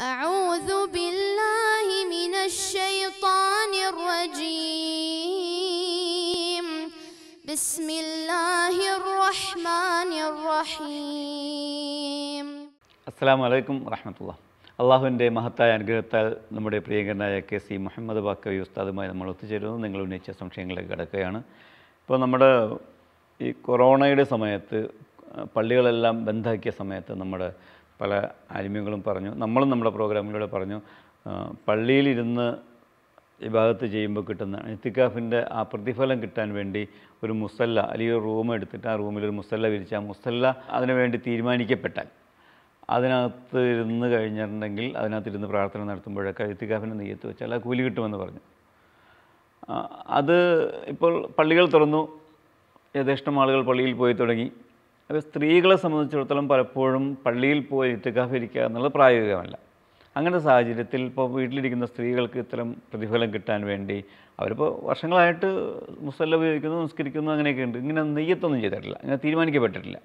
أعوذ بالله من الشيطان الرجيم بسم الله الرحمن الرحيم السلام عليكم ورحمة الله അള്ളാഹുവിൻ്റെ മഹത്തായ അനുഗ്രഹത്താൽ നമ്മുടെ പ്രിയങ്കരനായ കെ സി മുഹമ്മദ് ബാക്കവി ഉസ്താദുമായി നമ്മൾ ഒത്തുചേരുന്നു നിങ്ങൾ ഉന്നയിച്ച സംശയങ്ങളിലേക്ക് കിടക്കുകയാണ് ഇപ്പോൾ നമ്മുടെ ഈ കൊറോണയുടെ സമയത്ത് പള്ളികളെല്ലാം ബന്ധാക്കിയ സമയത്ത് നമ്മുടെ പല ആലിമ്യങ്ങളും പറഞ്ഞു നമ്മളും നമ്മുടെ പ്രോഗ്രാമിലൂടെ പറഞ്ഞു പള്ളിയിലിരുന്ന് വിഭാഗത്ത് ചെയ്യുമ്പോൾ കിട്ടുന്ന ഇത്തിക്കാഫിൻ്റെ ആ പ്രതിഫലം കിട്ടാൻ വേണ്ടി ഒരു മുസല്ല അല്ലെങ്കിൽ ഒരു റൂം എടുത്തിട്ട് ആ റൂമിൽ ഒരു മുസല്ല വിരിച്ച് ആ മുസല്ല അതിനു വേണ്ടി തീരുമാനിക്കപ്പെട്ടാൽ അതിനകത്ത് ഇരുന്ന് കഴിഞ്ഞിട്ടുണ്ടെങ്കിൽ അതിനകത്ത് ഇരുന്ന് പ്രാർത്ഥന നടത്തുമ്പോഴൊക്കെ ഇത്തിക്കാഫിൻ്റെ നെയ്യത്ത് വെച്ചാൽ ആ കൂലി കിട്ടുമെന്ന് പറഞ്ഞു അത് ഇപ്പോൾ പള്ളികൾ തുറന്നു യഥേഷ്ടം ആളുകൾ പള്ളിയിൽ പോയി തുടങ്ങി അപ്പോൾ സ്ത്രീകളെ സംബന്ധിച്ചിടത്തോളം പലപ്പോഴും പള്ളിയിൽ പോയി ഇത്തിക്കാഫ് എന്നുള്ളത് പ്രായോഗികമല്ല അങ്ങനെ സാഹചര്യത്തിൽ ഇപ്പോൾ വീട്ടിലിരിക്കുന്ന സ്ത്രീകൾക്ക് ഇത്തരം പ്രതിഫലം കിട്ടാൻ വേണ്ടി അവരിപ്പോൾ വർഷങ്ങളായിട്ട് മുസല്ല ഉപയോഗിക്കുന്നു നിസ്കരിക്കുന്നു അങ്ങനെയൊക്കെ ഉണ്ട് ഇങ്ങനെ നെയ്യത്തൊന്നും ചെയ്തിട്ടില്ല അങ്ങനെ തീരുമാനിക്കപ്പെട്ടിട്ടില്ല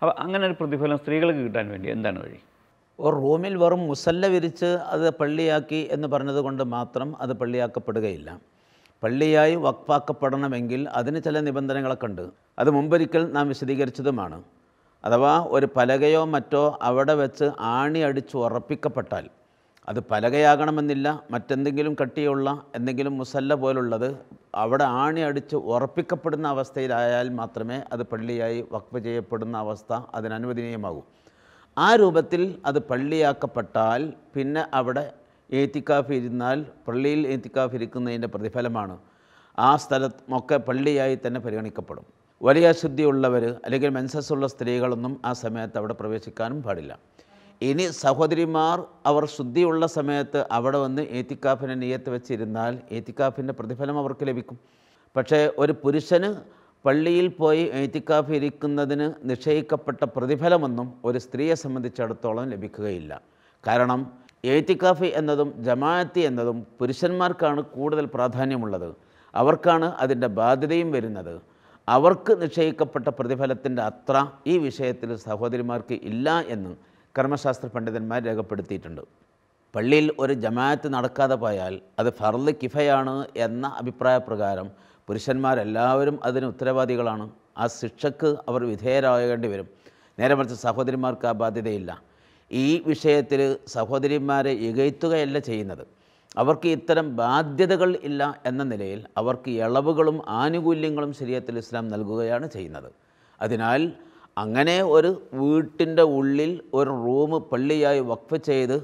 അപ്പോൾ അങ്ങനെ ഒരു പ്രതിഫലം സ്ത്രീകൾക്ക് കിട്ടാൻ വേണ്ടി എന്താണ് വഴി ഒരു റൂമിൽ വെറും മുസല്ല വിരിച്ച് അത് പള്ളിയാക്കി എന്ന് പറഞ്ഞതുകൊണ്ട് മാത്രം അത് പള്ളിയാക്കപ്പെടുകയില്ല പള്ളിയായി വക്ഫാക്കപ്പെടണമെങ്കിൽ അതിന് ചില നിബന്ധനകളൊക്കെ ഉണ്ട് അത് മുമ്പൊരിക്കൽ നാം വിശദീകരിച്ചതുമാണ് അഥവാ ഒരു പലകയോ മറ്റോ അവിടെ വെച്ച് ആണി അടിച്ച് ഉറപ്പിക്കപ്പെട്ടാൽ അത് പലകയാകണമെന്നില്ല മറ്റെന്തെങ്കിലും കട്ടിയുള്ള എന്തെങ്കിലും മുസല്ല പോലുള്ളത് അവിടെ ആണി അടിച്ച് ഉറപ്പിക്കപ്പെടുന്ന അവസ്ഥയിലായാൽ മാത്രമേ അത് പള്ളിയായി വക്ഫ് ചെയ്യപ്പെടുന്ന അവസ്ഥ അതിനനുവദനീയമാകൂ ആ രൂപത്തിൽ അത് പള്ളിയാക്കപ്പെട്ടാൽ പിന്നെ അവിടെ ഏത്തിക്കാഫ് ഇരുന്നാൽ പള്ളിയിൽ ഏത്തിക്കാഫ് ഇരിക്കുന്നതിൻ്റെ പ്രതിഫലമാണ് ആ സ്ഥലമൊക്കെ പള്ളിയായി തന്നെ പരിഗണിക്കപ്പെടും വലിയ അശുദ്ധിയുള്ളവർ അല്ലെങ്കിൽ മെൻസസ്സുള്ള സ്ത്രീകളൊന്നും ആ സമയത്ത് അവിടെ പ്രവേശിക്കാനും പാടില്ല ഇനി സഹോദരിമാർ അവർ ശുദ്ധിയുള്ള സമയത്ത് അവിടെ വന്ന് ഏത്തിക്കാഫിനെ നിയത്ത് വെച്ചിരുന്നാൽ ഏത്തിക്കാഫിൻ്റെ പ്രതിഫലം അവർക്ക് ലഭിക്കും പക്ഷേ ഒരു പുരുഷന് പള്ളിയിൽ പോയി ഏത്തിക്കാഫ് ഇരിക്കുന്നതിന് നിശ്ചയിക്കപ്പെട്ട പ്രതിഫലമൊന്നും ഒരു സ്ത്രീയെ സംബന്ധിച്ചിടത്തോളം ലഭിക്കുകയില്ല കാരണം ഏറ്റിക്കാഫി എന്നതും ജമാഅത്തി എന്നതും പുരുഷന്മാർക്കാണ് കൂടുതൽ പ്രാധാന്യമുള്ളത് അവർക്കാണ് അതിൻ്റെ ബാധ്യതയും വരുന്നത് അവർക്ക് നിശ്ചയിക്കപ്പെട്ട പ്രതിഫലത്തിൻ്റെ അത്ര ഈ വിഷയത്തിൽ സഹോദരിമാർക്ക് ഇല്ല എന്ന് കർമ്മശാസ്ത്ര പണ്ഡിതന്മാർ രേഖപ്പെടുത്തിയിട്ടുണ്ട് പള്ളിയിൽ ഒരു ജമാഅത്ത് നടക്കാതെ പോയാൽ അത് ഫർദ് കിഫയാണ് എന്ന അഭിപ്രായ പ്രകാരം പുരുഷന്മാരെല്ലാവരും അതിന് ഉത്തരവാദികളാണ് ആ ശിക്ഷക്ക് അവർ വിധേയരാകേണ്ടി വരും നേരെ മറിച്ച് സഹോദരിമാർക്ക് ആ ബാധ്യതയില്ല ഈ വിഷയത്തിൽ സഹോദരിമാരെ ഇകയത്തുകയല്ല ചെയ്യുന്നത് അവർക്ക് ഇത്തരം ബാധ്യതകൾ ഇല്ല എന്ന നിലയിൽ അവർക്ക് ഇളവുകളും ആനുകൂല്യങ്ങളും ശരീരത്തിൽ ഇസ്ലാം നൽകുകയാണ് ചെയ്യുന്നത് അതിനാൽ അങ്ങനെ ഒരു വീട്ടിൻ്റെ ഉള്ളിൽ ഒരു റൂം പള്ളിയായി വഖഫ് ചെയ്ത്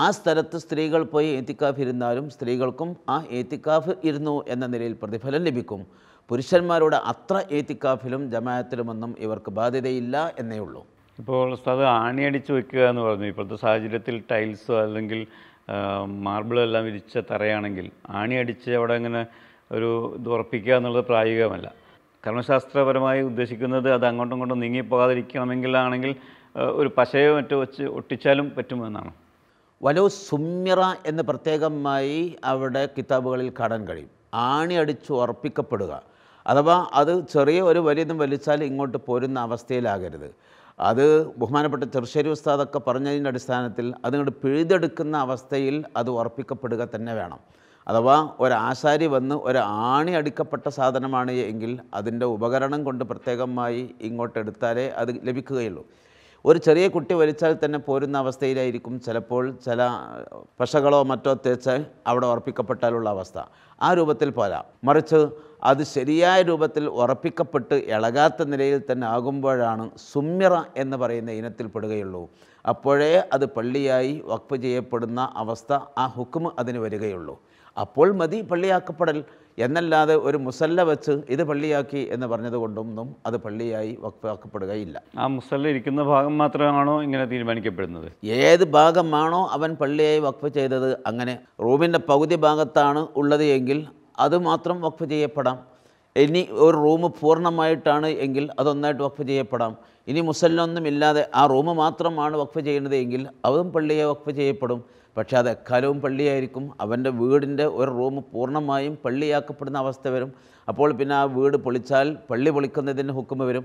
ആ സ്ഥലത്ത് സ്ത്രീകൾ പോയി ഏത്തിക്കാഫ് ഇരുന്നാലും സ്ത്രീകൾക്കും ആ ഏത്തിക്കാഫ് ഇരുന്നു എന്ന നിലയിൽ പ്രതിഫലം ലഭിക്കും പുരുഷന്മാരുടെ അത്ര ഏത്തിക്കാഫിലും ജമായത്തിലുമൊന്നും ഇവർക്ക് ബാധ്യതയില്ല എന്നേ ഉള്ളൂ ഇപ്പോൾ അത് ആണിയടിച്ച് വെക്കുക എന്ന് പറഞ്ഞു ഇപ്പോഴത്തെ സാഹചര്യത്തിൽ ടൈൽസോ അല്ലെങ്കിൽ മാർബിളോ എല്ലാം വിരിച്ച തറയാണെങ്കിൽ ആണിയടിച്ച് അവിടെ അങ്ങനെ ഒരു ഇത് ഉറപ്പിക്കുക എന്നുള്ളത് പ്രായോഗികമല്ല കർമ്മശാസ്ത്രപരമായി ഉദ്ദേശിക്കുന്നത് അത് അങ്ങോട്ടും ഇങ്ങോട്ടും നീങ്ങിപ്പോകാതിരിക്കണമെങ്കിലാണെങ്കിൽ ഒരു പശയോ മറ്റോ വെച്ച് ഒട്ടിച്ചാലും പറ്റുമെന്നാണ് വലോ സുമ്യറ എന്ന് പ്രത്യേകമായി അവിടെ കിതാബുകളിൽ കാണാൻ കഴിയും ആണി അടിച്ച് ഉറപ്പിക്കപ്പെടുക അഥവാ അത് ചെറിയ ഒരു വലിയതും വലിച്ചാൽ ഇങ്ങോട്ട് പോരുന്ന അവസ്ഥയിലാകരുത് അത് ബഹുമാനപ്പെട്ട ചെറുശ്ശേരി ഉസ്താദൊക്കെ പറഞ്ഞതിൻ്റെ അടിസ്ഥാനത്തിൽ അതുകൊണ്ട് പിഴുതെടുക്കുന്ന അവസ്ഥയിൽ അത് ഉറപ്പിക്കപ്പെടുക തന്നെ വേണം അഥവാ ഒരാശാരി വന്ന് ഒരു ആണി അടിക്കപ്പെട്ട സാധനമാണ് എങ്കിൽ അതിൻ്റെ ഉപകരണം കൊണ്ട് പ്രത്യേകമായി ഇങ്ങോട്ട് എടുത്താലേ അത് ലഭിക്കുകയുള്ളൂ ഒരു ചെറിയ കുട്ടി വലിച്ചാൽ തന്നെ പോരുന്ന അവസ്ഥയിലായിരിക്കും ചിലപ്പോൾ ചില പശകളോ മറ്റോ തേച്ച് അവിടെ ഉറപ്പിക്കപ്പെട്ടാലുള്ള അവസ്ഥ ആ രൂപത്തിൽ പോരാ മറിച്ച് അത് ശരിയായ രൂപത്തിൽ ഉറപ്പിക്കപ്പെട്ട് ഇളകാത്ത നിലയിൽ തന്നെ ആകുമ്പോഴാണ് സുമ്യറ എന്ന് പറയുന്ന ഇനത്തിൽ പെടുകയുള്ളൂ അപ്പോഴേ അത് പള്ളിയായി വക്ഫ് ചെയ്യപ്പെടുന്ന അവസ്ഥ ആ ഹുക്കും അതിന് വരികയുള്ളൂ അപ്പോൾ മതി പള്ളിയാക്കപ്പെടൽ എന്നല്ലാതെ ഒരു മുസല്ല വെച്ച് ഇത് പള്ളിയാക്കി എന്ന് പറഞ്ഞതുകൊണ്ടൊന്നും അത് പള്ളിയായി വക്ഫാക്കപ്പെടുകയില്ല ആ മുസല്ല ഇരിക്കുന്ന ഭാഗം മാത്രമാണോ ഇങ്ങനെ തീരുമാനിക്കപ്പെടുന്നത് ഏത് ഭാഗമാണോ അവൻ പള്ളിയായി വക്ഫ് ചെയ്തത് അങ്ങനെ റൂമിൻ്റെ പകുതി ഭാഗത്താണ് ഉള്ളത് എങ്കിൽ അതുമാത്രം വക്ഫ് ചെയ്യപ്പെടാം ഇനി ഒരു റൂം പൂർണ്ണമായിട്ടാണ് എങ്കിൽ അതൊന്നായിട്ട് വഖഫ് ചെയ്യപ്പെടാം ഇനി മുസല്ലൊന്നും ഇല്ലാതെ ആ റൂം മാത്രമാണ് വഖഫ് ചെയ്യുന്നത് എങ്കിൽ അതും പള്ളിയെ വഖഫ് ചെയ്യപ്പെടും പക്ഷേ അത് എക്കാലവും പള്ളിയായിരിക്കും അവൻ്റെ വീടിൻ്റെ ഒരു റൂം പൂർണ്ണമായും പള്ളിയാക്കപ്പെടുന്ന അവസ്ഥ വരും അപ്പോൾ പിന്നെ ആ വീട് പൊളിച്ചാൽ പള്ളി പൊളിക്കുന്നതിന് ഹുക്കുമ വരും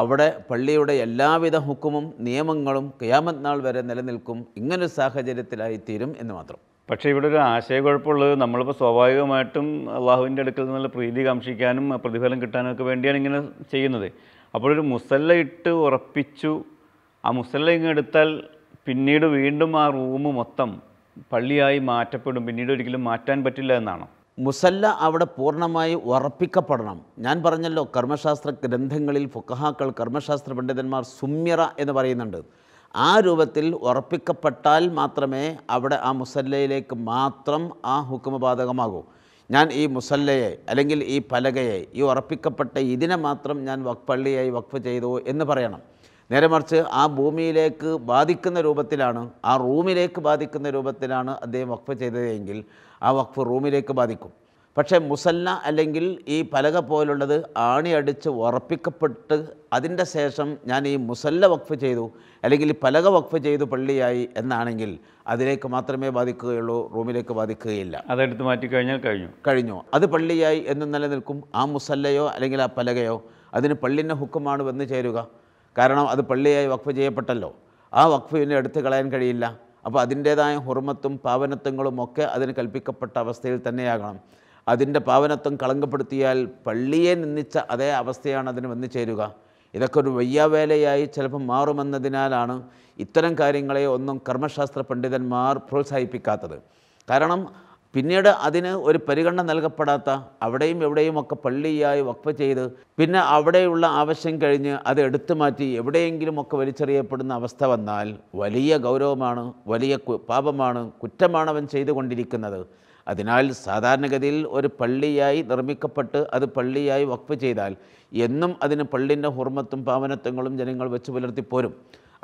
അവിടെ പള്ളിയുടെ എല്ലാവിധ ഹുക്കുമും നിയമങ്ങളും ക്യാമത് നാൾ വരെ നിലനിൽക്കും ഇങ്ങനൊരു സാഹചര്യത്തിലായിത്തീരും എന്ന് മാത്രം പക്ഷേ ഇവിടെ ഒരു ആശയക്കുഴപ്പമുള്ളത് നമ്മളിപ്പോൾ സ്വാഭാവികമായിട്ടും അള്ളാഹുവിൻ്റെ അടുക്കൽ നിന്നുള്ള പ്രീതി കാംക്ഷിക്കാനും പ്രതിഫലം കിട്ടാനും ഒക്കെ വേണ്ടിയാണ് ഇങ്ങനെ ചെയ്യുന്നത് അപ്പോഴൊരു മുസല്ല ഇട്ട് ഉറപ്പിച്ചു ആ മുസല്ല ഇങ്ങ് എടുത്താൽ പിന്നീട് വീണ്ടും ആ റൂം മൊത്തം പള്ളിയായി മാറ്റപ്പെടും പിന്നീട് ഒരിക്കലും മാറ്റാൻ പറ്റില്ല എന്നാണ് മുസല്ല അവിടെ പൂർണ്ണമായി ഉറപ്പിക്കപ്പെടണം ഞാൻ പറഞ്ഞല്ലോ കർമ്മശാസ്ത്ര ഗ്രന്ഥങ്ങളിൽ ഫുക്കഹാക്കൾ കർമ്മശാസ്ത്ര പണ്ഡിതന്മാർ സുമ്യറ എന്ന് പറയുന്നുണ്ട് ആ രൂപത്തിൽ ഉറപ്പിക്കപ്പെട്ടാൽ മാത്രമേ അവിടെ ആ മുസല്ലയിലേക്ക് മാത്രം ആ ഹുക്കുമ ബാധകമാകൂ ഞാൻ ഈ മുസല്ലയെ അല്ലെങ്കിൽ ഈ പലകയെ ഈ ഉറപ്പിക്കപ്പെട്ട ഇതിനെ മാത്രം ഞാൻ പള്ളിയായി വക്ഫ് ചെയ്തു എന്ന് പറയണം നേരെ മറിച്ച് ആ ഭൂമിയിലേക്ക് ബാധിക്കുന്ന രൂപത്തിലാണ് ആ റൂമിലേക്ക് ബാധിക്കുന്ന രൂപത്തിലാണ് അദ്ദേഹം വക്ഫ് ചെയ്തതെങ്കിൽ ആ വക്ഫ് റൂമിലേക്ക് ബാധിക്കും പക്ഷേ മുസല്ല അല്ലെങ്കിൽ ഈ പലക പോലുള്ളത് ആണി അടിച്ച് ഉറപ്പിക്കപ്പെട്ട് അതിൻ്റെ ശേഷം ഞാൻ ഈ മുസല്ല വഖഫ് ചെയ്തു അല്ലെങ്കിൽ പലക വഖഫ് ചെയ്തു പള്ളിയായി എന്നാണെങ്കിൽ അതിലേക്ക് മാത്രമേ ബാധിക്കുകയുള്ളൂ റൂമിലേക്ക് ബാധിക്കുകയില്ല അതെടുത്ത് മാറ്റി കഴിഞ്ഞാൽ കഴിഞ്ഞു കഴിഞ്ഞു അത് പള്ളിയായി എന്ന് നിലനിൽക്കും ആ മുസല്ലയോ അല്ലെങ്കിൽ ആ പലകയോ അതിന് പള്ളിൻ്റെ ഹുക്കമാണ് വന്നു ചേരുക കാരണം അത് പള്ളിയായി വഖഫ് ചെയ്യപ്പെട്ടല്ലോ ആ വഖഫ് പിന്നെ എടുത്തു കളയാൻ കഴിയില്ല അപ്പോൾ അതിൻ്റേതായ ഹുർമത്തും പാവനത്വങ്ങളും ഒക്കെ അതിന് കൽപ്പിക്കപ്പെട്ട അവസ്ഥയിൽ തന്നെയാകണം അതിൻ്റെ പാവനത്വം കളങ്കപ്പെടുത്തിയാൽ പള്ളിയെ നിന്ദിച്ച അതേ അവസ്ഥയാണ് അതിന് വന്നു ചേരുക ഇതൊക്കെ ഒരു വയ്യാവേലയായി ചിലപ്പോൾ മാറുമെന്നതിനാലാണ് ഇത്തരം കാര്യങ്ങളെ ഒന്നും കർമ്മശാസ്ത്ര പണ്ഡിതന്മാർ പ്രോത്സാഹിപ്പിക്കാത്തത് കാരണം പിന്നീട് അതിന് ഒരു പരിഗണന നൽകപ്പെടാത്ത അവിടെയും എവിടെയും പള്ളിയായി വക്ഫ് ചെയ്ത് പിന്നെ അവിടെയുള്ള ആവശ്യം കഴിഞ്ഞ് അത് എടുത്തു മാറ്റി എവിടെയെങ്കിലും ഒക്കെ വലിച്ചെറിയപ്പെടുന്ന അവസ്ഥ വന്നാൽ വലിയ ഗൗരവമാണ് വലിയ പാപമാണ് കുറ്റമാണ് അവൻ ചെയ്തുകൊണ്ടിരിക്കുന്നത് അതിനാൽ സാധാരണഗതിയിൽ ഒരു പള്ളിയായി നിർമ്മിക്കപ്പെട്ട് അത് പള്ളിയായി വക്ഫ് ചെയ്താൽ എന്നും അതിന് പള്ളിൻ്റെ ഹുർമത്തും പാവനത്വങ്ങളും ജനങ്ങൾ വെച്ച് പുലർത്തിപ്പോരും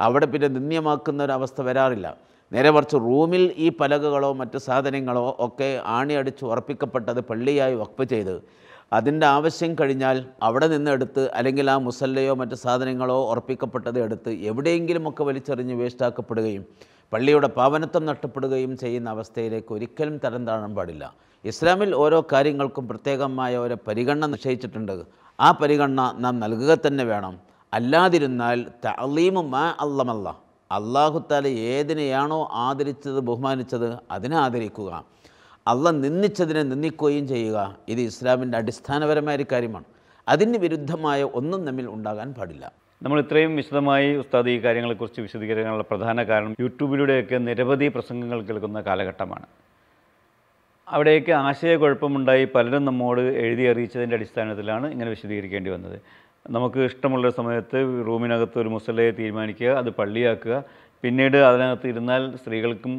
അവിടെ പിന്നെ നിന്ദ്യമാക്കുന്ന ഒരു അവസ്ഥ വരാറില്ല നേരെ മറിച്ച് റൂമിൽ ഈ പലകകളോ മറ്റ് സാധനങ്ങളോ ഒക്കെ ആണി അടിച്ച് ഉറപ്പിക്കപ്പെട്ടത് പള്ളിയായി വക്ഫ് ചെയ്ത് അതിൻ്റെ ആവശ്യം കഴിഞ്ഞാൽ അവിടെ നിന്ന് എടുത്ത് അല്ലെങ്കിൽ ആ മുസല്ലയോ മറ്റ് സാധനങ്ങളോ ഉറപ്പിക്കപ്പെട്ടത് എടുത്ത് എവിടെയെങ്കിലുമൊക്കെ വലിച്ചെറിഞ്ഞ് വേസ്റ്റാക്കപ്പെടുകയും പള്ളിയുടെ പാവനത്വം നഷ്ടപ്പെടുകയും ചെയ്യുന്ന അവസ്ഥയിലേക്ക് ഒരിക്കലും തരം താഴാൻ പാടില്ല ഇസ്ലാമിൽ ഓരോ കാര്യങ്ങൾക്കും പ്രത്യേകമായ ഒരു പരിഗണന നിശ്ചയിച്ചിട്ടുണ്ട് ആ പരിഗണന നാം നൽകുക തന്നെ വേണം അല്ലാതിരുന്നാൽ തലീമു മാ അള്ളമല്ല അള്ളാഹുത്താല ഏതിനെയാണോ ആദരിച്ചത് ബഹുമാനിച്ചത് അതിനെ ആദരിക്കുക അല്ല നിന്ദിച്ചതിനെ നിന്ദിക്കുകയും ചെയ്യുക ഇത് ഇസ്ലാമിൻ്റെ അടിസ്ഥാനപരമായ ഒരു കാര്യമാണ് അതിന് വിരുദ്ധമായ ഒന്നും നമ്മിൽ ഉണ്ടാകാൻ പാടില്ല നമ്മൾ ഇത്രയും വിശദമായി ഉസ്താദ് ഈ കാര്യങ്ങളെക്കുറിച്ച് വിശദീകരിക്കാനുള്ള പ്രധാന കാരണം യൂട്യൂബിലൂടെയൊക്കെ നിരവധി പ്രസംഗങ്ങൾ കേൾക്കുന്ന കാലഘട്ടമാണ് അവിടെയൊക്കെ ആശയക്കുഴപ്പമുണ്ടായി പലരും നമ്മോട് എഴുതി അറിയിച്ചതിൻ്റെ അടിസ്ഥാനത്തിലാണ് ഇങ്ങനെ വിശദീകരിക്കേണ്ടി വന്നത് നമുക്ക് ഇഷ്ടമുള്ള സമയത്ത് റൂമിനകത്ത് ഒരു മുസലയെ തീരുമാനിക്കുക അത് പള്ളിയാക്കുക പിന്നീട് അതിനകത്ത് ഇരുന്നാൽ സ്ത്രീകൾക്കും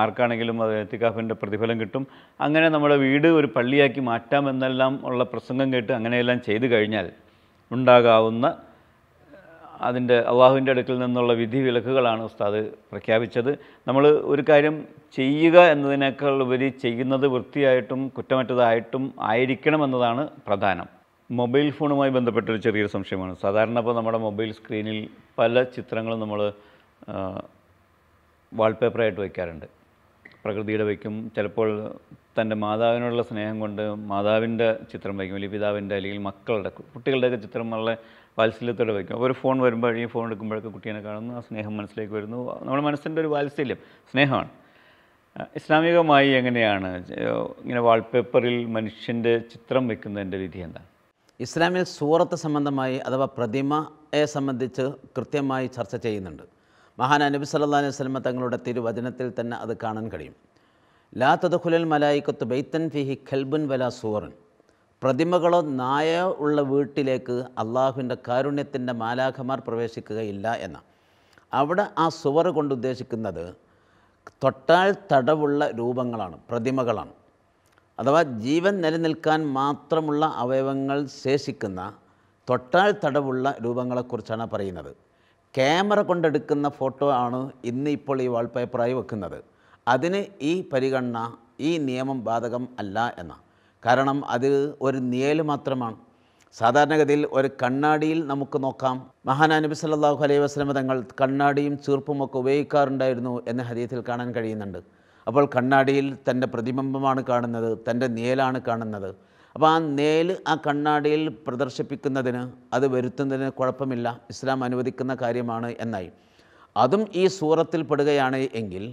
ആർക്കാണെങ്കിലും അത് എത്തിക്കാഫിൻ്റെ പ്രതിഫലം കിട്ടും അങ്ങനെ നമ്മുടെ വീട് ഒരു പള്ളിയാക്കി മാറ്റാമെന്നെല്ലാം ഉള്ള പ്രസംഗം കേട്ട് അങ്ങനെയെല്ലാം ചെയ്തു കഴിഞ്ഞാൽ ഉണ്ടാകാവുന്ന അതിൻ്റെ അള്ളാഹുവിൻ്റെ അടുക്കിൽ നിന്നുള്ള വിധി വിലക്കുകളാണ് ഉസ്താദ് പ്രഖ്യാപിച്ചത് നമ്മൾ ഒരു കാര്യം ചെയ്യുക എന്നതിനേക്കാൾ ഉപരി ചെയ്യുന്നത് വൃത്തിയായിട്ടും കുറ്റമറ്റതായിട്ടും ആയിരിക്കണം എന്നതാണ് പ്രധാനം മൊബൈൽ ഫോണുമായി ബന്ധപ്പെട്ടൊരു ചെറിയൊരു സംശയമാണ് സാധാരണ ഇപ്പോൾ നമ്മുടെ മൊബൈൽ സ്ക്രീനിൽ പല ചിത്രങ്ങളും നമ്മൾ വാൾപേപ്പറായിട്ട് വയ്ക്കാറുണ്ട് പ്രകൃതിയുടെ വയ്ക്കും ചിലപ്പോൾ തൻ്റെ മാതാവിനോടുള്ള സ്നേഹം കൊണ്ട് മാതാവിൻ്റെ ചിത്രം വയ്ക്കും അല്ലെങ്കിൽ പിതാവിൻ്റെ അല്ലെങ്കിൽ മക്കളുടെ കുട്ടികളുടെയൊക്കെ ചിത്രം വളരെ വാത്സല്യത്തോടെ വയ്ക്കും അപ്പോൾ ഒരു ഫോൺ വരുമ്പോൾ ഈ ഫോൺ എടുക്കുമ്പോഴൊക്കെ കുട്ടീനെ കാണുന്നു ആ സ്നേഹം മനസ്സിലേക്ക് വരുന്നു നമ്മുടെ മനസ്സിൻ്റെ ഒരു വാത്സല്യം സ്നേഹമാണ് ഇസ്ലാമികമായി എങ്ങനെയാണ് ഇങ്ങനെ വാൾപേപ്പറിൽ മനുഷ്യൻ്റെ ചിത്രം വയ്ക്കുന്നതിൻ്റെ വിധി എന്താണ് ഇസ്ലാമിൽ സൂറത്ത് സംബന്ധമായി അഥവാ പ്രതിമയെ സംബന്ധിച്ച് കൃത്യമായി ചർച്ച ചെയ്യുന്നുണ്ട് മഹാന നബി സല്ലാ അലൈഹി സ്വലമ തങ്ങളുടെ തിരുവചനത്തിൽ തന്നെ അത് കാണാൻ കഴിയും ലാ തദുഖുലൽ മലായിക്കത്ത് ബൈത്തൻ ഫിഹി ഖൽബുൻ വല സൂറൻ പ്രതിമകളോ നായ ഉള്ള വീട്ടിലേക്ക് അള്ളാഹുവിൻ്റെ കാരുണ്യത്തിൻ്റെ മാലാഖമാർ പ്രവേശിക്കുകയില്ല എന്ന അവിടെ ആ സുവർ കൊണ്ട് ഉദ്ദേശിക്കുന്നത് തൊട്ടാൽ തടവുള്ള രൂപങ്ങളാണ് പ്രതിമകളാണ് അഥവാ ജീവൻ നിലനിൽക്കാൻ മാത്രമുള്ള അവയവങ്ങൾ ശേഷിക്കുന്ന തൊട്ടാൽ തടവുള്ള രൂപങ്ങളെക്കുറിച്ചാണ് പറയുന്നത് ക്യാമറ കൊണ്ടെടുക്കുന്ന ഫോട്ടോ ആണ് ഇന്ന് ഇപ്പോൾ ഈ വാൾപേപ്പറായി വെക്കുന്നത് അതിന് ഈ പരിഗണന ഈ നിയമം ബാധകം അല്ല എന്ന കാരണം അത് ഒരു നിയല് മാത്രമാണ് സാധാരണഗതിയിൽ ഒരു കണ്ണാടിയിൽ നമുക്ക് നോക്കാം നബി സല്ലാഹു അലൈഹി വസ്ലമ തങ്ങൾ കണ്ണാടിയും ഒക്കെ ഉപയോഗിക്കാറുണ്ടായിരുന്നു എന്ന ഹരിയത്തിൽ കാണാൻ കഴിയുന്നുണ്ട് അപ്പോൾ കണ്ണാടിയിൽ തൻ്റെ പ്രതിബിംബമാണ് കാണുന്നത് തൻ്റെ നിയലാണ് കാണുന്നത് അപ്പോൾ ആ നേല് ആ കണ്ണാടിയിൽ പ്രദർശിപ്പിക്കുന്നതിന് അത് വരുത്തുന്നതിന് കുഴപ്പമില്ല ഇസ്ലാം അനുവദിക്കുന്ന കാര്യമാണ് എന്നായി അതും ഈ സൂറത്തിൽ പെടുകയാണ് എങ്കിൽ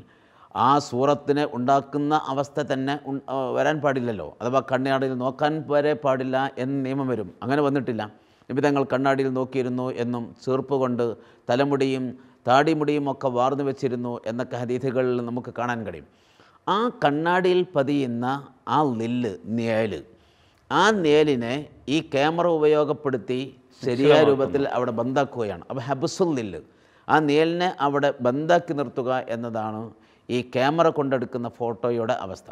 ആ സൂറത്തിനെ ഉണ്ടാക്കുന്ന അവസ്ഥ തന്നെ വരാൻ പാടില്ലല്ലോ അഥവാ കണ്ണാടിയിൽ നോക്കാൻ വരെ പാടില്ല എന്ന് നിയമം വരും അങ്ങനെ വന്നിട്ടില്ല തങ്ങൾ കണ്ണാടിയിൽ നോക്കിയിരുന്നു എന്നും ചെറുപ്പ് കൊണ്ട് തലമുടിയും താടിമുടിയും ഒക്കെ വാർന്നു വെച്ചിരുന്നു എന്നൊക്കെ ഹദീഥുകളിൽ നമുക്ക് കാണാൻ കഴിയും ആ കണ്ണാടിയിൽ പതിയുന്ന ആ ലില്ല് നേല് ആ നേലിനെ ഈ ക്യാമറ ഉപയോഗപ്പെടുത്തി ശരിയായ രൂപത്തിൽ അവിടെ ബന്ധാക്കുകയാണ് അപ്പോൾ ഹബസുൽ നില്ല് ആ നേലിനെ അവിടെ ബന്ധാക്കി നിർത്തുക എന്നതാണ് ഈ ക്യാമറ കൊണ്ടെടുക്കുന്ന ഫോട്ടോയുടെ അവസ്ഥ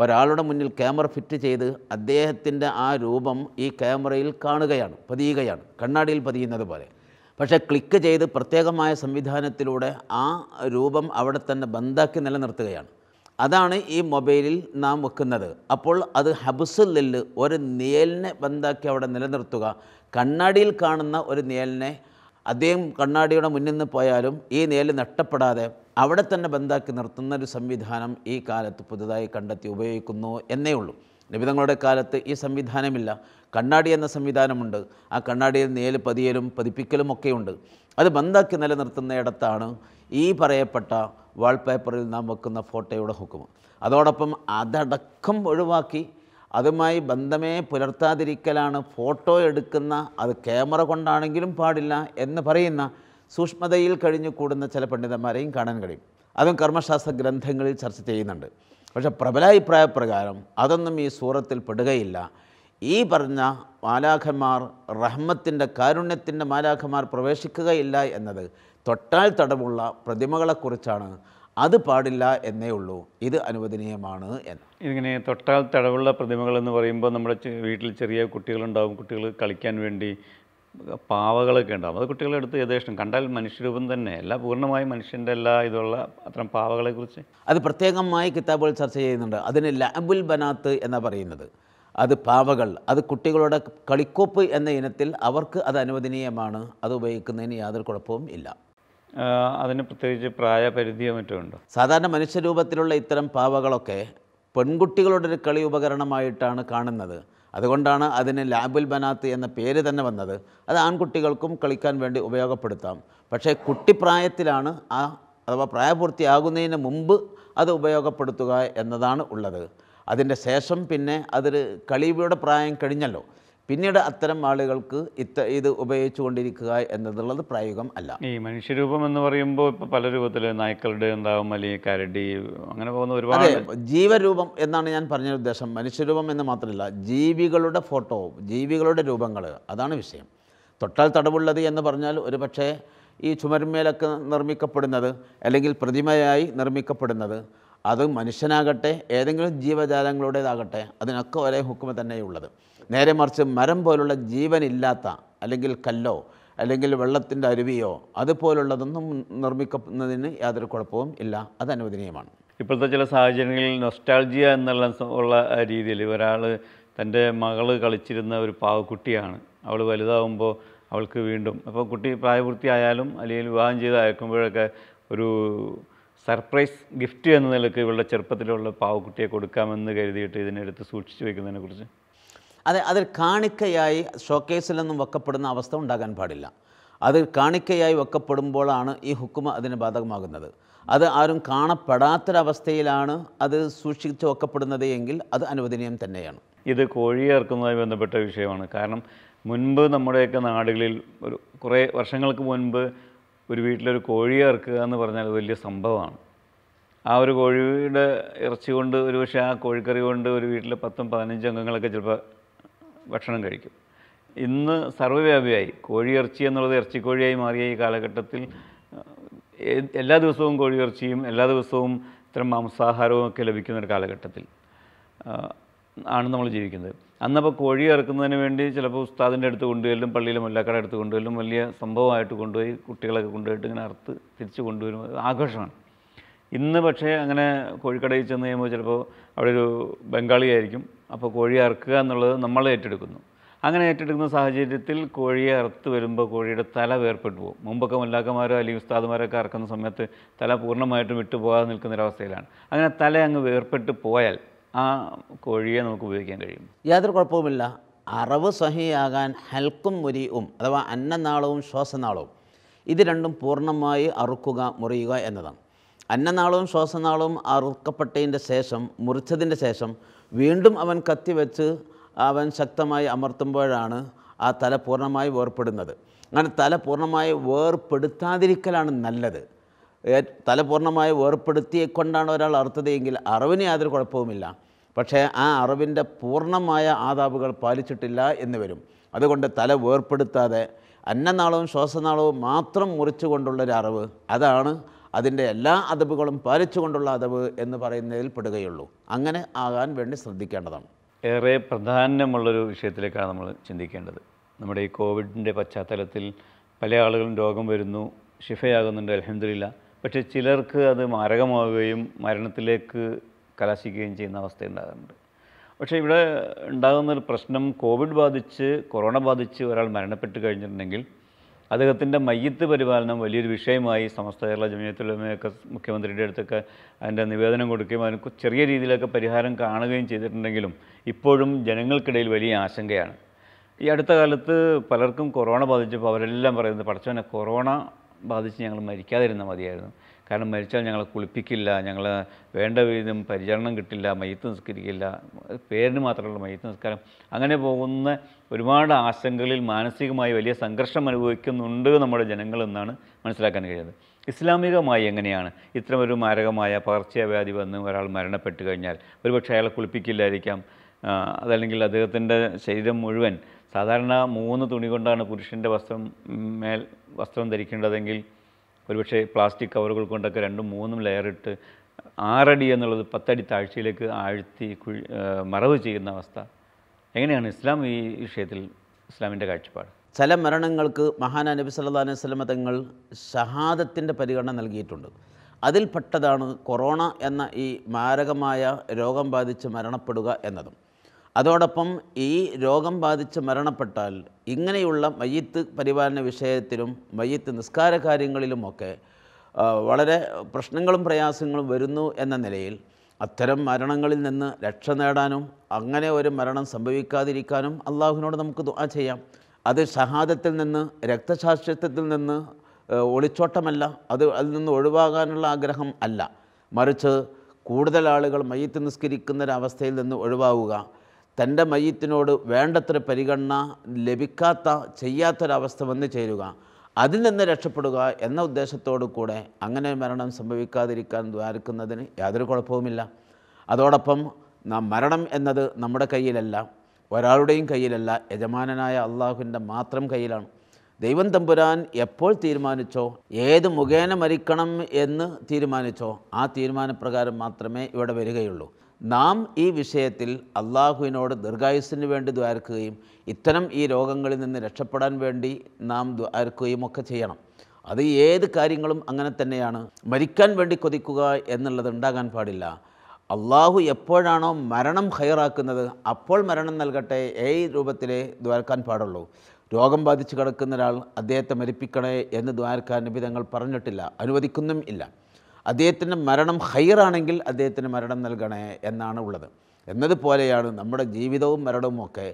ഒരാളുടെ മുന്നിൽ ക്യാമറ ഫിറ്റ് ചെയ്ത് അദ്ദേഹത്തിൻ്റെ ആ രൂപം ഈ ക്യാമറയിൽ കാണുകയാണ് പതിയുകയാണ് കണ്ണാടിയിൽ പതിയുന്നത് പോലെ പക്ഷേ ക്ലിക്ക് ചെയ്ത് പ്രത്യേകമായ സംവിധാനത്തിലൂടെ ആ രൂപം അവിടെ തന്നെ ബന്ധാക്കി നിലനിർത്തുകയാണ് അതാണ് ഈ മൊബൈലിൽ നാം വെക്കുന്നത് അപ്പോൾ അത് നെല്ല് ഒരു നിയലിനെ ബന്ധാക്കി അവിടെ നിലനിർത്തുക കണ്ണാടിയിൽ കാണുന്ന ഒരു നിയലിനെ അദ്ദേഹം കണ്ണാടിയുടെ മുന്നിൽ നിന്ന് പോയാലും ഈ നിയൽ നഷ്ടപ്പെടാതെ അവിടെ തന്നെ ബന്ധാക്കി നിർത്തുന്ന ഒരു സംവിധാനം ഈ കാലത്ത് പുതുതായി കണ്ടെത്തി ഉപയോഗിക്കുന്നു എന്നേ ഉള്ളൂ നിബിതങ്ങളുടെ കാലത്ത് ഈ സംവിധാനമില്ല കണ്ണാടി എന്ന സംവിധാനമുണ്ട് ആ കണ്ണാടിയിൽ നേല് പതിയലും പതിപ്പിക്കലും ഒക്കെയുണ്ട് അത് ബന്ധാക്കി നിലനിർത്തുന്നയിടത്താണ് ഈ പറയപ്പെട്ട വാൾപേപ്പറിൽ നാം വെക്കുന്ന ഫോട്ടോയുടെ ഹുക്കും അതോടൊപ്പം അതടക്കം ഒഴിവാക്കി അതുമായി ബന്ധമേ പുലർത്താതിരിക്കലാണ് ഫോട്ടോ എടുക്കുന്ന അത് ക്യാമറ കൊണ്ടാണെങ്കിലും പാടില്ല എന്ന് പറയുന്ന സൂക്ഷ്മതയിൽ കഴിഞ്ഞു കൂടുന്ന ചില പണ്ഡിതന്മാരെയും കാണാൻ കഴിയും അതും കർമ്മശാസ്ത്ര ഗ്രന്ഥങ്ങളിൽ ചർച്ച ചെയ്യുന്നുണ്ട് പക്ഷേ പ്രബലാഭിപ്രായ പ്രകാരം അതൊന്നും ഈ സൂറത്തിൽ പെടുകയില്ല ഈ പറഞ്ഞ മാലാഖന്മാർ റഹ്മത്തിൻ്റെ കാരുണ്യത്തിൻ്റെ മാലാഖന്മാർ പ്രവേശിക്കുകയില്ല എന്നത് തൊട്ടാൽ തടമുള്ള പ്രതിമകളെക്കുറിച്ചാണ് അത് പാടില്ല എന്നേ ഉള്ളൂ ഇത് അനുവദനീയമാണ് എന്ന് ഇങ്ങനെ തൊട്ടാൽ തടവുള്ള പ്രതിമകൾ എന്ന് പറയുമ്പോൾ നമ്മുടെ വീട്ടിൽ ചെറിയ കുട്ടികളുണ്ടാവും കുട്ടികൾ കളിക്കാൻ വേണ്ടി പാവകളൊക്കെ ഉണ്ടാകും അത് കുട്ടികളെ അടുത്ത് യഥേഷ്ടം കണ്ടാൽ മനുഷ്യരൂപം തന്നെ എല്ലാ പൂർണ്ണമായി മനുഷ്യൻ്റെ എല്ലാ ഇതുള്ള അത്തരം പാവകളെക്കുറിച്ച് അത് പ്രത്യേകമായി കിതാബുകൾ ചർച്ച ചെയ്യുന്നുണ്ട് അതിന് ലാബുൽ ബനാത്ത് എന്നാണ് പറയുന്നത് അത് പാവകൾ അത് കുട്ടികളുടെ കളിക്കോപ്പ് എന്ന ഇനത്തിൽ അവർക്ക് അത് അനുവദനീയമാണ് അത് ഉപയോഗിക്കുന്നതിന് യാതൊരു കുഴപ്പവും ഇല്ല അതിന് പ്രത്യേകിച്ച് പ്രായപരിധിയോ മറ്റോ ഉണ്ടോ സാധാരണ മനുഷ്യരൂപത്തിലുള്ള ഇത്തരം പാവകളൊക്കെ പെൺകുട്ടികളുടെ ഒരു കളി ഉപകരണമായിട്ടാണ് കാണുന്നത് അതുകൊണ്ടാണ് അതിന് ലാബുൽ ബനാത്ത് എന്ന പേര് തന്നെ വന്നത് അത് ആൺകുട്ടികൾക്കും കളിക്കാൻ വേണ്ടി ഉപയോഗപ്പെടുത്താം പക്ഷേ കുട്ടിപ്രായത്തിലാണ് ആ അഥവാ പ്രായപൂർത്തിയാകുന്നതിന് മുമ്പ് അത് ഉപയോഗപ്പെടുത്തുക എന്നതാണ് ഉള്ളത് അതിൻ്റെ ശേഷം പിന്നെ അതൊരു കളിയുടെ പ്രായം കഴിഞ്ഞല്ലോ പിന്നീട് അത്തരം ആളുകൾക്ക് ഇത്ത ഇത് ഉപയോഗിച്ചു കൊണ്ടിരിക്കുക എന്നതുള്ളത് പ്രായോഗികം അല്ല ഈ മനുഷ്യരൂപം എന്ന് പറയുമ്പോൾ ഇപ്പോൾ പല രൂപത്തിൽ നായ്ക്കളുടെ ഉണ്ടാവും അല്ലെങ്കിൽ കരടി അങ്ങനെ പോകുന്ന ഒരുപാട് ജീവരൂപം എന്നാണ് ഞാൻ പറഞ്ഞ ഉദ്ദേശം മനുഷ്യരൂപം എന്ന് മാത്രമല്ല ജീവികളുടെ ഫോട്ടോ ജീവികളുടെ രൂപങ്ങൾ അതാണ് വിഷയം തൊട്ടാൽ തടവുള്ളത് എന്ന് പറഞ്ഞാൽ ഒരു പക്ഷേ ഈ ചുമരുമേലൊക്കെ നിർമ്മിക്കപ്പെടുന്നത് അല്ലെങ്കിൽ പ്രതിമയായി നിർമ്മിക്കപ്പെടുന്നത് അത് മനുഷ്യനാകട്ടെ ഏതെങ്കിലും ജീവജാലങ്ങളുടേതാകട്ടെ അതിനൊക്കെ ഒരേ ഹുക്കുമ തന്നെയുള്ളത് നേരെ മറിച്ച് മരം പോലുള്ള ജീവനില്ലാത്ത അല്ലെങ്കിൽ കല്ലോ അല്ലെങ്കിൽ വെള്ളത്തിൻ്റെ അരുവിയോ അതുപോലുള്ളതൊന്നും നിർമ്മിക്കുന്നതിന് യാതൊരു കുഴപ്പവും ഇല്ല അത് അനുവദനീയമാണ് ഇപ്പോഴത്തെ ചില സാഹചര്യങ്ങളിൽ നൊസ്റ്റാൾജിയ എന്നുള്ള ഉള്ള രീതിയിൽ ഒരാൾ തൻ്റെ മകള് കളിച്ചിരുന്ന ഒരു പാവക്കുട്ടിയാണ് അവൾ വലുതാവുമ്പോൾ അവൾക്ക് വീണ്ടും അപ്പോൾ കുട്ടി പ്രായപൂർത്തിയായാലും അല്ലെങ്കിൽ വിവാഹം ചെയ്ത് അയക്കുമ്പോഴൊക്കെ ഒരു സർപ്രൈസ് ഗിഫ്റ്റ് എന്ന നിലക്ക് ഇവളുടെ ചെറുപ്പത്തിലുള്ള പാവക്കുട്ടിയെ കൊടുക്കാമെന്ന് കരുതിയിട്ട് ഇതിനെടുത്ത് സൂക്ഷിച്ചു വെക്കുന്നതിനെ കുറിച്ച് അതെ അതിൽ കാണിക്കയായി ഷോക്കേസിലൊന്നും വെക്കപ്പെടുന്ന അവസ്ഥ ഉണ്ടാകാൻ പാടില്ല അത് കാണിക്കയായി വെക്കപ്പെടുമ്പോഴാണ് ഈ ഹുക്കുമ അതിന് ബാധകമാകുന്നത് അത് ആരും കാണപ്പെടാത്തൊരവസ്ഥയിലാണ് അത് സൂക്ഷിച്ച് വെക്കപ്പെടുന്നത് എങ്കിൽ അത് അനുവദനീയം തന്നെയാണ് ഇത് കോഴിയെ ഇറക്കുന്നതുമായി ബന്ധപ്പെട്ട വിഷയമാണ് കാരണം മുൻപ് നമ്മുടെയൊക്കെ നാടുകളിൽ ഒരു കുറേ വർഷങ്ങൾക്ക് മുൻപ് ഒരു വീട്ടിലൊരു കോഴിയെ ഇറക്കുക എന്ന് പറഞ്ഞാൽ വലിയ സംഭവമാണ് ആ ഒരു കോഴിയുടെ ഇറച്ചി കൊണ്ട് ഒരു പക്ഷേ ആ കോഴിക്കറി കൊണ്ട് ഒരു വീട്ടിലെ പത്തും പതിനഞ്ചും അംഗങ്ങളൊക്കെ ചിലപ്പോൾ ഭക്ഷണം കഴിക്കും ഇന്ന് സർവ്വവ്യാപിയായി കോഴി ഇറച്ചി എന്നുള്ളത് ഇറച്ചിക്കോഴിയായി മാറിയ ഈ കാലഘട്ടത്തിൽ എല്ലാ ദിവസവും കോഴി ഇറച്ചിയും എല്ലാ ദിവസവും ഇത്തരം മാംസാഹാരവും ഒക്കെ ലഭിക്കുന്ന ഒരു കാലഘട്ടത്തിൽ ആണ് നമ്മൾ ജീവിക്കുന്നത് അന്നപ്പോൾ കോഴി ഇറക്കുന്നതിന് വേണ്ടി ചിലപ്പോൾ ഉസ്താദിൻ്റെ അടുത്ത് കൊണ്ടുവരലും പള്ളിയിലെ മുല്ലാക്കട അടുത്ത് കൊണ്ടുവരലും വലിയ സംഭവമായിട്ട് കൊണ്ടുപോയി കുട്ടികളൊക്കെ കൊണ്ടുപോയിട്ട് ഇങ്ങനെ അറുത്ത് തിരിച്ച് കൊണ്ടുവരും ആഘോഷമാണ് ഇന്ന് പക്ഷേ അങ്ങനെ കോഴിക്കടയിൽ ചെന്ന് കഴിയുമ്പോൾ ചിലപ്പോൾ അവിടെ ഒരു ബംഗാളിയായിരിക്കും അപ്പോൾ കോഴി ഇറക്കുക എന്നുള്ളത് നമ്മൾ ഏറ്റെടുക്കുന്നു അങ്ങനെ ഏറ്റെടുക്കുന്ന സാഹചര്യത്തിൽ കോഴിയെ അറുത്ത് വരുമ്പോൾ കോഴിയുടെ തല വേർപ്പെട്ടു പോകും മുമ്പൊക്കെ മുല്ലാക്കന്മാരോ അല്ലെങ്കിൽ ഉസ്താദുമാരൊക്കെ ഇറക്കുന്ന സമയത്ത് തല പൂർണ്ണമായിട്ടും വിട്ടുപോകാതെ നിൽക്കുന്ന അങ്ങനെ തല അങ്ങ് വേർപെട്ട് പോയാൽ ആ കോഴിയെ നമുക്ക് ഉപയോഗിക്കാൻ കഴിയും യാതൊരു കുഴപ്പവുമില്ല അറവ് സഹിയാകാൻ ഹൽക്കും മുരിയും അഥവാ അന്നനാളവും ശ്വാസനാളവും ഇത് രണ്ടും പൂർണ്ണമായി അറുക്കുക മുറിയുക എന്നതാണ് അന്നനാളവും ശ്വാസനാളവും അറുക്കപ്പെട്ടതിൻ്റെ ശേഷം മുറിച്ചതിൻ്റെ ശേഷം വീണ്ടും അവൻ കത്തി വെച്ച് അവൻ ശക്തമായി അമർത്തുമ്പോഴാണ് ആ തല പൂർണ്ണമായി വേർപ്പെടുന്നത് അങ്ങനെ തല പൂർണ്ണമായി വേർപ്പെടുത്താതിരിക്കലാണ് നല്ലത് തലപൂർണ്ണമായി വേർപ്പെടുത്തിക്കൊണ്ടാണ് ഒരാൾ അർത്ഥതയെങ്കിൽ അറിവിന് യാതൊരു കുഴപ്പവുമില്ല പക്ഷേ ആ അറിവിൻ്റെ പൂർണ്ണമായ ആദാബുകൾ പാലിച്ചിട്ടില്ല എന്ന് വരും അതുകൊണ്ട് തല വേർപ്പെടുത്താതെ അന്നനാളവും ശ്വാസനാളവും മാത്രം മുറിച്ചുകൊണ്ടുള്ളൊരു അറിവ് അതാണ് അതിൻ്റെ എല്ലാ അതബുകളും പാലിച്ചുകൊണ്ടുള്ള അതവ് എന്ന് പറയുന്നതിൽ പെടുകയുള്ളൂ അങ്ങനെ ആകാൻ വേണ്ടി ശ്രദ്ധിക്കേണ്ടതാണ് ഏറെ പ്രധാനമുള്ളൊരു വിഷയത്തിലേക്കാണ് നമ്മൾ ചിന്തിക്കേണ്ടത് നമ്മുടെ ഈ കോവിഡിൻ്റെ പശ്ചാത്തലത്തിൽ പല ആളുകളും രോഗം വരുന്നു ഷിഫയാകുന്നുണ്ട് അലഹമില്ല പക്ഷേ ചിലർക്ക് അത് മാരകമാവുകയും മരണത്തിലേക്ക് കലാശിക്കുകയും ചെയ്യുന്ന അവസ്ഥയുണ്ടാകുന്നുണ്ട് പക്ഷേ ഇവിടെ ഉണ്ടാകുന്ന ഒരു പ്രശ്നം കോവിഡ് ബാധിച്ച് കൊറോണ ബാധിച്ച് ഒരാൾ മരണപ്പെട്ട് കഴിഞ്ഞിട്ടുണ്ടെങ്കിൽ അദ്ദേഹത്തിൻ്റെ മയ്യത്ത് പരിപാലനം വലിയൊരു വിഷയമായി സമസ്ത കേരള ജമിയത്തുലമയൊക്കെ മുഖ്യമന്ത്രിയുടെ അടുത്തൊക്കെ അതിൻ്റെ നിവേദനം കൊടുക്കുകയും അതിന് ചെറിയ രീതിയിലൊക്കെ പരിഹാരം കാണുകയും ചെയ്തിട്ടുണ്ടെങ്കിലും ഇപ്പോഴും ജനങ്ങൾക്കിടയിൽ വലിയ ആശങ്കയാണ് ഈ അടുത്ത കാലത്ത് പലർക്കും കൊറോണ ബാധിച്ചപ്പോൾ അവരെല്ലാം പറയുന്നത് പഠിച്ചവനെ കൊറോണ ബാധിച്ച് ഞങ്ങൾ മരിക്കാതിരുന്നാൽ മതിയായിരുന്നു കാരണം മരിച്ചാൽ ഞങ്ങളെ കുളിപ്പിക്കില്ല ഞങ്ങൾ വേണ്ട വിധം പരിചരണം കിട്ടില്ല മയ്യത്ത് നിസ്കരിക്കില്ല പേരിന് മാത്രമുള്ള മയ്യത്ത് നിസ്കാരം അങ്ങനെ പോകുന്ന ഒരുപാട് ആശങ്കകളിൽ മാനസികമായി വലിയ സംഘർഷം അനുഭവിക്കുന്നുണ്ട് നമ്മുടെ ജനങ്ങളെന്നാണ് മനസ്സിലാക്കാൻ കഴിയുന്നത് ഇസ്ലാമികമായി എങ്ങനെയാണ് ഇത്തരമൊരു മാരകമായ പകർച്ചവ്യാധി വന്ന് ഒരാൾ മരണപ്പെട്ട് കഴിഞ്ഞാൽ ഒരുപക്ഷെ അയാളെ കുളിപ്പിക്കില്ലായിരിക്കാം അതല്ലെങ്കിൽ അദ്ദേഹത്തിൻ്റെ ശരീരം മുഴുവൻ സാധാരണ മൂന്ന് തുണി കൊണ്ടാണ് പുരുഷൻ്റെ വസ്ത്രം മേൽ വസ്ത്രം ധരിക്കേണ്ടതെങ്കിൽ ഒരുപക്ഷെ പ്ലാസ്റ്റിക് കവറുകൾ കൊണ്ടൊക്കെ രണ്ടും മൂന്നും ലെയറിട്ട് ആറടി എന്നുള്ളത് പത്തടി താഴ്ചയിലേക്ക് ആഴ്ത്തി മറവ് ചെയ്യുന്ന അവസ്ഥ എങ്ങനെയാണ് ഇസ്ലാം ഈ വിഷയത്തിൽ ഇസ്ലാമിൻ്റെ കാഴ്ചപ്പാട് ചില മരണങ്ങൾക്ക് മഹാന നബി സല്ലാ അലൈഹി തങ്ങൾ ഷഹാദത്തിൻ്റെ പരിഗണന നൽകിയിട്ടുണ്ട് അതിൽപ്പെട്ടതാണ് കൊറോണ എന്ന ഈ മാരകമായ രോഗം ബാധിച്ച് മരണപ്പെടുക എന്നതും അതോടൊപ്പം ഈ രോഗം ബാധിച്ച് മരണപ്പെട്ടാൽ ഇങ്ങനെയുള്ള മയ്യത്ത് പരിപാലന വിഷയത്തിലും മയ്യത്ത് നിസ്കാര കാര്യങ്ങളിലുമൊക്കെ വളരെ പ്രശ്നങ്ങളും പ്രയാസങ്ങളും വരുന്നു എന്ന നിലയിൽ അത്തരം മരണങ്ങളിൽ നിന്ന് രക്ഷ നേടാനും അങ്ങനെ ഒരു മരണം സംഭവിക്കാതിരിക്കാനും അള്ളാഹുവിനോട് നമുക്ക് ദുആ ചെയ്യാം അത് ഷഹാദത്തിൽ നിന്ന് രക്തശാസ്ത്രത്തിൽ നിന്ന് ഒളിച്ചോട്ടമല്ല അത് അതിൽ നിന്ന് ഒഴിവാകാനുള്ള ആഗ്രഹം അല്ല മറിച്ച് കൂടുതൽ ആളുകൾ മയ്യത്ത് നിസ്കരിക്കുന്നൊരവസ്ഥയിൽ നിന്ന് ഒഴിവാവുക തൻ്റെ മയ്യത്തിനോട് വേണ്ടത്ര പരിഗണന ലഭിക്കാത്ത ചെയ്യാത്തൊരവസ്ഥ വന്ന് ചേരുക അതിൽ നിന്ന് രക്ഷപ്പെടുക എന്ന ഉദ്ദേശത്തോടു കൂടെ അങ്ങനെ മരണം സംഭവിക്കാതിരിക്കാൻ ദ്വാരിക്കുന്നതിന് യാതൊരു കുഴപ്പവുമില്ല അതോടൊപ്പം നാം മരണം എന്നത് നമ്മുടെ കയ്യിലല്ല ഒരാളുടെയും കയ്യിലല്ല യജമാനനായ അള്ളാഹുവിൻ്റെ മാത്രം കയ്യിലാണ് ദൈവം തമ്പുരാൻ എപ്പോൾ തീരുമാനിച്ചോ ഏത് മുഖേന മരിക്കണം എന്ന് തീരുമാനിച്ചോ ആ തീരുമാനപ്രകാരം മാത്രമേ ഇവിടെ വരികയുള്ളൂ നാം ഈ വിഷയത്തിൽ അള്ളാഹുവിനോട് ദീർഘായുസ്സിന് വേണ്ടി ദ്വാരക്കുകയും ഇത്തരം ഈ രോഗങ്ങളിൽ നിന്ന് രക്ഷപ്പെടാൻ വേണ്ടി നാം ദ്വാരക്കുകയും ഒക്കെ ചെയ്യണം അത് ഏത് കാര്യങ്ങളും അങ്ങനെ തന്നെയാണ് മരിക്കാൻ വേണ്ടി കൊതിക്കുക എന്നുള്ളത് ഉണ്ടാകാൻ പാടില്ല അള്ളാഹു എപ്പോഴാണോ മരണം ഹയറാക്കുന്നത് അപ്പോൾ മരണം നൽകട്ടെ ഏ രൂപത്തിലേ ദ്വാരക്കാൻ പാടുള്ളൂ രോഗം ബാധിച്ച് കിടക്കുന്ന ഒരാൾ അദ്ദേഹത്തെ മരിപ്പിക്കണേ എന്ന് ദ്വാരക്കാൻ വിധങ്ങൾ പറഞ്ഞിട്ടില്ല അനുവദിക്കുന്നും ഇല്ല അദ്ദേഹത്തിൻ്റെ മരണം ഹൈറാണെങ്കിൽ അദ്ദേഹത്തിന് മരണം നൽകണേ എന്നാണ് ഉള്ളത് എന്നതുപോലെയാണ് നമ്മുടെ ജീവിതവും മരണവും ഒക്കെ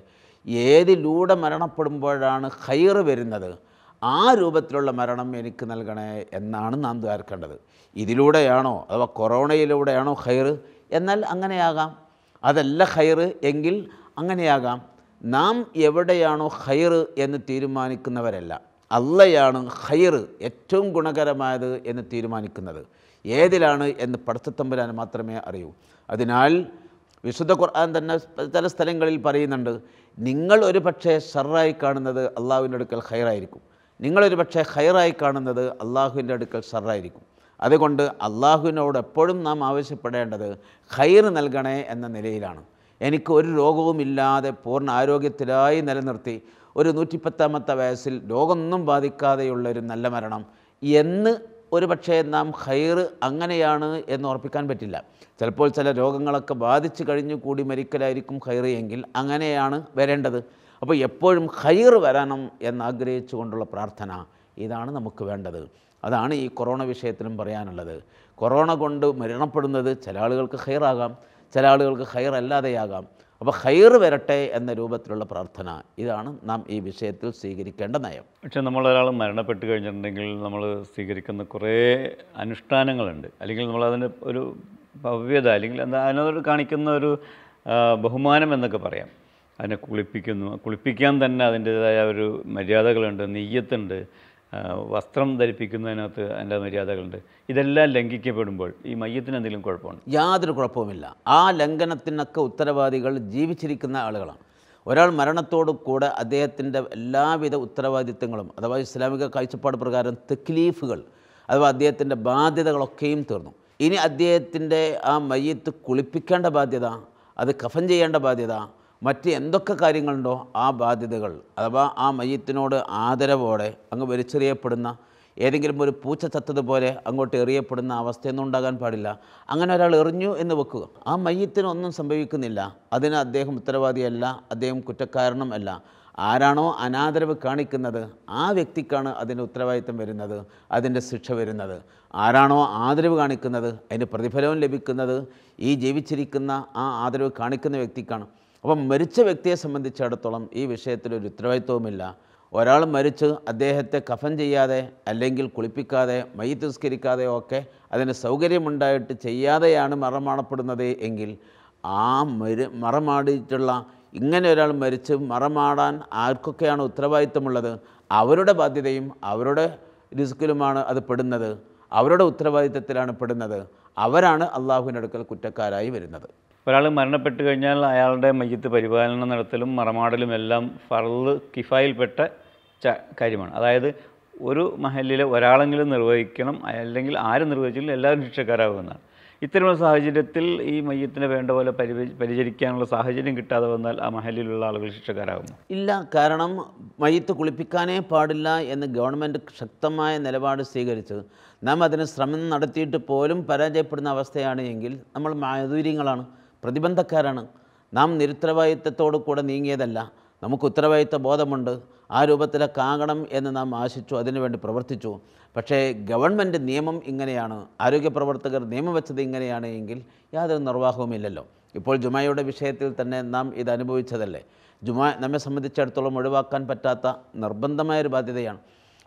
ഏതിലൂടെ മരണപ്പെടുമ്പോഴാണ് ഹൈറ് വരുന്നത് ആ രൂപത്തിലുള്ള മരണം എനിക്ക് നൽകണേ എന്നാണ് നാം ദ്വാർക്കേണ്ടത് ഇതിലൂടെയാണോ അഥവാ കൊറോണയിലൂടെയാണോ ഹൈറ് എന്നാൽ അങ്ങനെയാകാം അതല്ല ഹൈറ് എങ്കിൽ അങ്ങനെയാകാം നാം എവിടെയാണോ ഹൈറ് എന്ന് തീരുമാനിക്കുന്നവരല്ല അല്ലയാണ് ഹൈറ് ഏറ്റവും ഗുണകരമായത് എന്ന് തീരുമാനിക്കുന്നത് ഏതിലാണ് എന്ന് പടച്ചത്തമ്പുരാൻ മാത്രമേ അറിയൂ അതിനാൽ വിശുദ്ധ ഖുർആൻ തന്നെ ചില സ്ഥലങ്ങളിൽ പറയുന്നുണ്ട് നിങ്ങൾ ഒരു പക്ഷേ ഷറായി കാണുന്നത് അള്ളാഹുവിൻ്റെ അടുക്കൽ ഹൈറായിരിക്കും നിങ്ങളൊരു പക്ഷേ ഹൈറായി കാണുന്നത് അള്ളാഹുവിൻ്റെ അടുക്കൽ ഷറായിരിക്കും അതുകൊണ്ട് അള്ളാഹുവിനോട് എപ്പോഴും നാം ആവശ്യപ്പെടേണ്ടത് ഹൈർ നൽകണേ എന്ന നിലയിലാണ് എനിക്ക് ഒരു രോഗവുമില്ലാതെ പൂർണ്ണ ആരോഗ്യത്തിലായി നിലനിർത്തി ഒരു നൂറ്റിപ്പത്താമത്തെ വയസ്സിൽ രോഗമൊന്നും ബാധിക്കാതെയുള്ള ഒരു നല്ല മരണം എന്ന് ഒരു പക്ഷേ നാം ഹൈർ അങ്ങനെയാണ് എന്ന് ഉറപ്പിക്കാൻ പറ്റില്ല ചിലപ്പോൾ ചില രോഗങ്ങളൊക്കെ ബാധിച്ചു കഴിഞ്ഞു കൂടി മരിക്കലായിരിക്കും ഹൈർ എങ്കിൽ അങ്ങനെയാണ് വരേണ്ടത് അപ്പോൾ എപ്പോഴും ഹൈർ വരണം എന്നാഗ്രഹിച്ചുകൊണ്ടുള്ള പ്രാർത്ഥന ഇതാണ് നമുക്ക് വേണ്ടത് അതാണ് ഈ കൊറോണ വിഷയത്തിലും പറയാനുള്ളത് കൊറോണ കൊണ്ട് മരണപ്പെടുന്നത് ചില ആളുകൾക്ക് ഹൈറാകാം ചില ആളുകൾക്ക് ഹൈറല്ലാതെയാകാം അപ്പോൾ ഹൈറ് വരട്ടെ എന്ന രൂപത്തിലുള്ള പ്രാർത്ഥന ഇതാണ് നാം ഈ വിഷയത്തിൽ സ്വീകരിക്കേണ്ട നയം പക്ഷേ നമ്മളൊരാൾ മരണപ്പെട്ട് കഴിഞ്ഞിട്ടുണ്ടെങ്കിൽ നമ്മൾ സ്വീകരിക്കുന്ന കുറേ അനുഷ്ഠാനങ്ങളുണ്ട് അല്ലെങ്കിൽ നമ്മളതിന് ഒരു ഭവ്യത അല്ലെങ്കിൽ അതിനോട് കാണിക്കുന്ന ഒരു ബഹുമാനം എന്നൊക്കെ പറയാം അതിനെ കുളിപ്പിക്കുന്നു കുളിപ്പിക്കാൻ തന്നെ അതിൻ്റേതായ ഒരു മര്യാദകളുണ്ട് നെയ്യത്തുണ്ട് വസ്ത്രം ധരിപ്പിക്കുന്നതിനകത്ത് അതിൻ്റെ മര്യാദകളുണ്ട് ഇതെല്ലാം ലംഘിക്കപ്പെടുമ്പോൾ ഈ മയത്തിന് എന്തെങ്കിലും കുഴപ്പമുണ്ട് യാതൊരു കുഴപ്പവുമില്ല ആ ലംഘനത്തിനൊക്കെ ഉത്തരവാദികൾ ജീവിച്ചിരിക്കുന്ന ആളുകളാണ് ഒരാൾ മരണത്തോടു കൂടെ അദ്ദേഹത്തിൻ്റെ എല്ലാവിധ ഉത്തരവാദിത്തങ്ങളും അഥവാ ഇസ്ലാമിക കാഴ്ചപ്പാട് പ്രകാരം തെക്ലീഫുകൾ അഥവാ അദ്ദേഹത്തിൻ്റെ ബാധ്യതകളൊക്കെയും തീർന്നു ഇനി അദ്ദേഹത്തിൻ്റെ ആ മയ്യത്ത് കുളിപ്പിക്കേണ്ട ബാധ്യത അത് കഫൻ ചെയ്യേണ്ട ബാധ്യത മറ്റ് എന്തൊക്കെ കാര്യങ്ങളുണ്ടോ ആ ബാധ്യതകൾ അഥവാ ആ മയ്യത്തിനോട് ആദരവോടെ അങ്ങ് വലിച്ചെറിയപ്പെടുന്ന ഏതെങ്കിലും ഒരു പൂച്ച ചത്തതുപോലെ അങ്ങോട്ട് എറിയപ്പെടുന്ന അവസ്ഥയൊന്നും ഉണ്ടാകാൻ പാടില്ല അങ്ങനെ ഒരാൾ എറിഞ്ഞു എന്ന് വെക്കുക ആ മയ്യത്തിനൊന്നും സംഭവിക്കുന്നില്ല അതിന് അദ്ദേഹം ഉത്തരവാദിയല്ല അദ്ദേഹം കുറ്റക്കാരനും അല്ല ആരാണോ അനാദരവ് കാണിക്കുന്നത് ആ വ്യക്തിക്കാണ് അതിൻ്റെ ഉത്തരവാദിത്തം വരുന്നത് അതിൻ്റെ ശിക്ഷ വരുന്നത് ആരാണോ ആദരവ് കാണിക്കുന്നത് അതിന് പ്രതിഫലവും ലഭിക്കുന്നത് ഈ ജീവിച്ചിരിക്കുന്ന ആ ആദരവ് കാണിക്കുന്ന വ്യക്തിക്കാണ് അപ്പം മരിച്ച വ്യക്തിയെ സംബന്ധിച്ചിടത്തോളം ഈ വിഷയത്തിൽ ഒരു ഉത്തരവാദിത്വവുമില്ല ഒരാൾ മരിച്ച് അദ്ദേഹത്തെ കഫൻ ചെയ്യാതെ അല്ലെങ്കിൽ കുളിപ്പിക്കാതെ മയ്യത്തിസ്കരിക്കാതെ ഒക്കെ അതിന് സൗകര്യമുണ്ടായിട്ട് ചെയ്യാതെയാണ് മറമാണപ്പെടുന്നത് എങ്കിൽ ആ മരു മറമാടിയിട്ടുള്ള ഇങ്ങനെ ഒരാൾ മരിച്ച് മറമാടാൻ ആർക്കൊക്കെയാണ് ഉത്തരവാദിത്തമുള്ളത് അവരുടെ ബാധ്യതയും അവരുടെ റിസ്ക്കിലുമാണ് അത് പെടുന്നത് അവരുടെ ഉത്തരവാദിത്തത്തിലാണ് പെടുന്നത് അവരാണ് അള്ളാഹുവിനടുക്കൽ അടുക്കൽ കുറ്റക്കാരായി വരുന്നത് ഒരാൾ മരണപ്പെട്ടു കഴിഞ്ഞാൽ അയാളുടെ മയ്യത്ത് പരിപാലനം നടത്തലും മറമാടലും എല്ലാം ഫറല് കിഫായിൽപ്പെട്ട ച കാര്യമാണ് അതായത് ഒരു മഹലിലെ ഒരാളെങ്കിലും നിർവഹിക്കണം അല്ലെങ്കിൽ ആരും നിർവഹിച്ചില്ലെങ്കിൽ എല്ലാവരും ശിക്ഷക്കാരാകുമെന്നാണ് ഇത്തരമുള്ള സാഹചര്യത്തിൽ ഈ മയ്യത്തിന് വേണ്ട പോലെ പരിചരിക്കാനുള്ള സാഹചര്യം കിട്ടാതെ വന്നാൽ ആ മഹലിലുള്ള ആളുകൾ ശിക്ഷക്കാരാകുമോ ഇല്ല കാരണം മയ്യത്ത് കുളിപ്പിക്കാനേ പാടില്ല എന്ന് ഗവൺമെൻറ് ശക്തമായ നിലപാട് സ്വീകരിച്ചത് നാം അതിന് ശ്രമം നടത്തിയിട്ട് പോലും പരാജയപ്പെടുന്ന അവസ്ഥയാണ് എങ്കിൽ നമ്മൾ മാധുര്യങ്ങളാണ് പ്രതിബന്ധക്കാരാണ് നാം നിരുത്തരവാദിത്വത്തോടു കൂടെ നീങ്ങിയതല്ല നമുക്ക് ഉത്തരവാദിത്വ ബോധമുണ്ട് ആ രൂപത്തിലൊക്കെ ആകണം എന്ന് നാം ആശിച്ചു അതിനുവേണ്ടി പ്രവർത്തിച്ചു പക്ഷേ ഗവൺമെൻറ് നിയമം ഇങ്ങനെയാണ് ആരോഗ്യ പ്രവർത്തകർ നിയമം വെച്ചത് ഇങ്ങനെയാണ് എങ്കിൽ യാതൊരു നിർവാഹവുമില്ലല്ലോ ഇപ്പോൾ ജുമായയുടെ വിഷയത്തിൽ തന്നെ നാം ഇത് അനുഭവിച്ചതല്ലേ ജുമാ നമ്മെ സംബന്ധിച്ചിടത്തോളം ഒഴിവാക്കാൻ പറ്റാത്ത നിർബന്ധമായൊരു ബാധ്യതയാണ്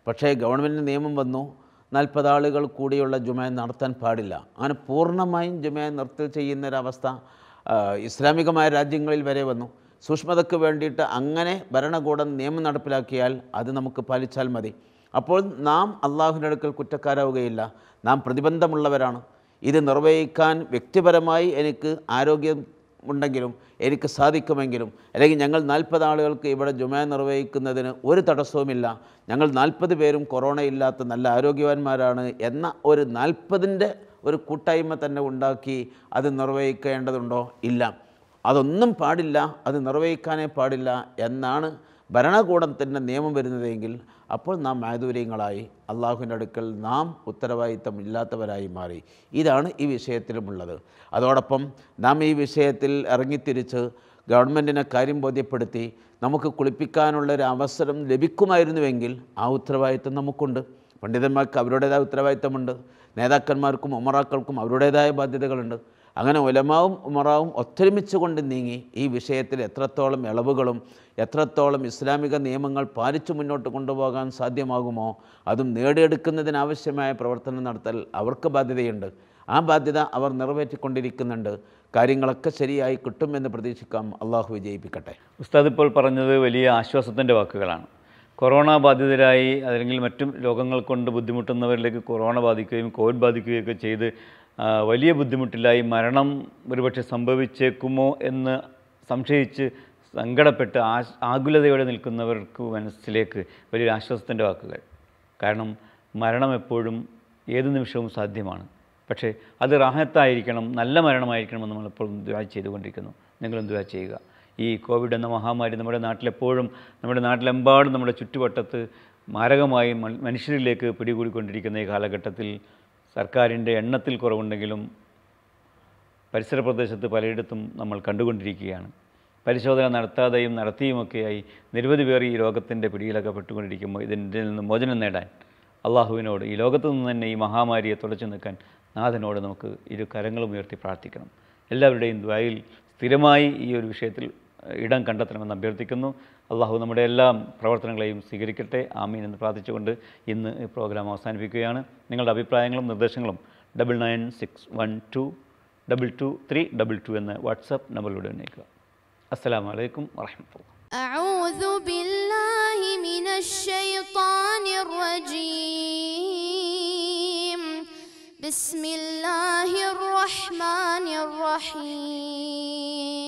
പക്ഷേ ഗവൺമെൻറ് നിയമം വന്നു നാൽപ്പത് ആളുകൾ കൂടിയുള്ള ജുമായ നടത്താൻ പാടില്ല അങ്ങനെ പൂർണ്ണമായും ജുമ നിർത്തൽ ചെയ്യുന്നൊരവസ്ഥ ഇസ്ലാമികമായ രാജ്യങ്ങളിൽ വരെ വന്നു സൂക്ഷ്മതയ്ക്ക് വേണ്ടിയിട്ട് അങ്ങനെ ഭരണകൂടം നിയമം നടപ്പിലാക്കിയാൽ അത് നമുക്ക് പാലിച്ചാൽ മതി അപ്പോൾ നാം അള്ളാഹുവിൻ്റെ അടുക്കൽ കുറ്റക്കാരാവുകയില്ല നാം പ്രതിബന്ധമുള്ളവരാണ് ഇത് നിർവഹിക്കാൻ വ്യക്തിപരമായി എനിക്ക് ആരോഗ്യം ഉണ്ടെങ്കിലും എനിക്ക് സാധിക്കുമെങ്കിലും അല്ലെങ്കിൽ ഞങ്ങൾ നാൽപ്പത് ആളുകൾക്ക് ഇവിടെ ജുമ നിർവഹിക്കുന്നതിന് ഒരു തടസ്സവുമില്ല ഞങ്ങൾ നാൽപ്പത് പേരും കൊറോണ ഇല്ലാത്ത നല്ല ആരോഗ്യവാന്മാരാണ് എന്ന ഒരു നാൽപ്പതിൻ്റെ ഒരു കൂട്ടായ്മ തന്നെ ഉണ്ടാക്കി അത് നിർവഹിക്കേണ്ടതുണ്ടോ ഇല്ല അതൊന്നും പാടില്ല അത് നിർവഹിക്കാനേ പാടില്ല എന്നാണ് ഭരണകൂടത്തിൻ്റെ നിയമം വരുന്നതെങ്കിൽ അപ്പോൾ നാം മാധുര്യങ്ങളായി അള്ളാഹുവിൻ്റെ അടുക്കൽ നാം ഉത്തരവാദിത്തം ഇല്ലാത്തവരായി മാറി ഇതാണ് ഈ വിഷയത്തിലുമുള്ളത് അതോടൊപ്പം നാം ഈ വിഷയത്തിൽ ഇറങ്ങിത്തിരിച്ച് ഗവൺമെൻറ്റിനെ കാര്യം ബോധ്യപ്പെടുത്തി നമുക്ക് കുളിപ്പിക്കാനുള്ള ഒരു അവസരം ലഭിക്കുമായിരുന്നുവെങ്കിൽ ആ ഉത്തരവാദിത്തം നമുക്കുണ്ട് പണ്ഡിതന്മാർക്ക് അവരുടേതായ ഉത്തരവാദിത്തമുണ്ട് നേതാക്കന്മാർക്കും ഉമറാക്കൾക്കും അവരുടേതായ ബാധ്യതകളുണ്ട് അങ്ങനെ ഉലമാവും ഉമറാവും കൊണ്ട് നീങ്ങി ഈ വിഷയത്തിൽ എത്രത്തോളം ഇളവുകളും എത്രത്തോളം ഇസ്ലാമിക നിയമങ്ങൾ പാലിച്ചു മുന്നോട്ട് കൊണ്ടുപോകാൻ സാധ്യമാകുമോ അതും നേടിയെടുക്കുന്നതിനാവശ്യമായ പ്രവർത്തനം നടത്തൽ അവർക്ക് ബാധ്യതയുണ്ട് ആ ബാധ്യത അവർ നിറവേറ്റിക്കൊണ്ടിരിക്കുന്നുണ്ട് കാര്യങ്ങളൊക്കെ ശരിയായി കിട്ടുമെന്ന് പ്രതീക്ഷിക്കാം അള്ളാഹു വിജയിപ്പിക്കട്ടെ ഉസ്താദ് ഇപ്പോൾ പറഞ്ഞത് വലിയ ആശ്വാസത്തിൻ്റെ വാക്കുകളാണ് കൊറോണ ബാധിതരായി അല്ലെങ്കിൽ മറ്റും രോഗങ്ങൾ കൊണ്ട് ബുദ്ധിമുട്ടുന്നവരിലേക്ക് കൊറോണ ബാധിക്കുകയും കോവിഡ് ഒക്കെ ചെയ്ത് വലിയ ബുദ്ധിമുട്ടിലായി മരണം ഒരുപക്ഷെ സംഭവിച്ചേക്കുമോ എന്ന് സംശയിച്ച് സങ്കടപ്പെട്ട് ആശ് ആകുലതയോടെ നിൽക്കുന്നവർക്ക് മനസ്സിലേക്ക് വലിയൊരു ആശ്വാസത്തിൻ്റെ വാക്കുകൾ കാരണം മരണം എപ്പോഴും ഏത് നിമിഷവും സാധ്യമാണ് പക്ഷേ അത് റാഹത്തായിരിക്കണം നല്ല മരണമായിരിക്കണം എന്ന് നമ്മളെപ്പോഴും ദ്വാ ചെയ്തുകൊണ്ടിരിക്കുന്നു നിങ്ങളും ദ്വാ ചെയ്യുക ഈ കോവിഡ് എന്ന മഹാമാരി നമ്മുടെ നാട്ടിലെപ്പോഴും നമ്മുടെ നാട്ടിലെമ്പാടും നമ്മുടെ ചുറ്റുവട്ടത്ത് മാരകമായി മനുഷ്യരിലേക്ക് പിടികൂടിക്കൊണ്ടിരിക്കുന്ന ഈ കാലഘട്ടത്തിൽ സർക്കാരിൻ്റെ എണ്ണത്തിൽ കുറവുണ്ടെങ്കിലും പരിസര പ്രദേശത്ത് പലയിടത്തും നമ്മൾ കണ്ടുകൊണ്ടിരിക്കുകയാണ് പരിശോധന നടത്താതെയും നടത്തിയുമൊക്കെയായി നിരവധി പേർ ഈ രോഗത്തിൻ്റെ പെട്ടുകൊണ്ടിരിക്കുമ്പോൾ ഇതിൻ്റെ നിന്ന് മോചനം നേടാൻ അള്ളാഹുവിനോട് ഈ ലോകത്തു നിന്ന് തന്നെ ഈ മഹാമാരിയെ തുടച്ചു നിൽക്കാൻ നാഥനോട് നമുക്ക് ഇരു കരങ്ങളും ഉയർത്തി പ്രാർത്ഥിക്കണം എല്ലാവരുടെയും ദ്വായിൽ സ്ഥിരമായി ഈ ഒരു വിഷയത്തിൽ ഇടം കണ്ടെത്തണമെന്ന് അഭ്യർത്ഥിക്കുന്നു അള്ളാഹു നമ്മുടെ എല്ലാ പ്രവർത്തനങ്ങളെയും സ്വീകരിക്കട്ടെ ആമീൻ എന്ന് പ്രാർത്ഥിച്ചുകൊണ്ട് ഇന്ന് ഈ പ്രോഗ്രാം അവസാനിപ്പിക്കുകയാണ് നിങ്ങളുടെ അഭിപ്രായങ്ങളും നിർദ്ദേശങ്ങളും double nine six one two double two three double two എന്ന വാട്സപ്പ് നമ്പറിലൂടെ ഉന്നയിക്കുക അസ്സാം വലൈക്കും വാഹമത്തുള്ള أعوذ بالله